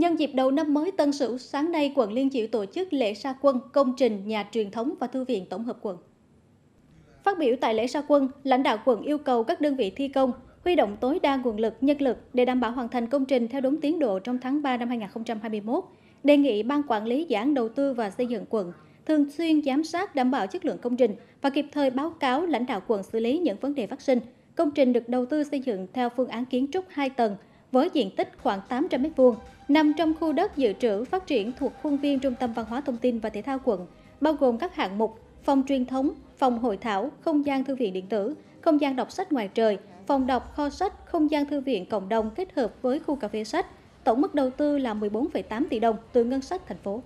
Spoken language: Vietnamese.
Nhân dịp đầu năm mới Tân Sửu, sáng nay quận Liên Chiểu tổ chức lễ ra quân công trình nhà truyền thống và thư viện tổng hợp quận. Phát biểu tại lễ ra quân, lãnh đạo quận yêu cầu các đơn vị thi công huy động tối đa nguồn lực, nhân lực để đảm bảo hoàn thành công trình theo đúng tiến độ trong tháng 3 năm 2021. Đề nghị Ban Quản lý Dự án Đầu tư và Xây dựng quận thường xuyên giám sát đảm bảo chất lượng công trình và kịp thời báo cáo lãnh đạo quận xử lý những vấn đề phát sinh. Công trình được đầu tư xây dựng theo phương án kiến trúc 2 tầng – với diện tích khoảng 800 m2, nằm trong khu đất dự trữ phát triển thuộc khuôn viên Trung tâm Văn hóa Thông tin và Thể thao quận, bao gồm các hạng mục phòng truyền thống, phòng hội thảo, không gian thư viện điện tử, không gian đọc sách ngoài trời, phòng đọc, kho sách, không gian thư viện cộng đồng kết hợp với khu cà phê sách. Tổng mức đầu tư là 14,8 tỷ đồng từ ngân sách thành phố.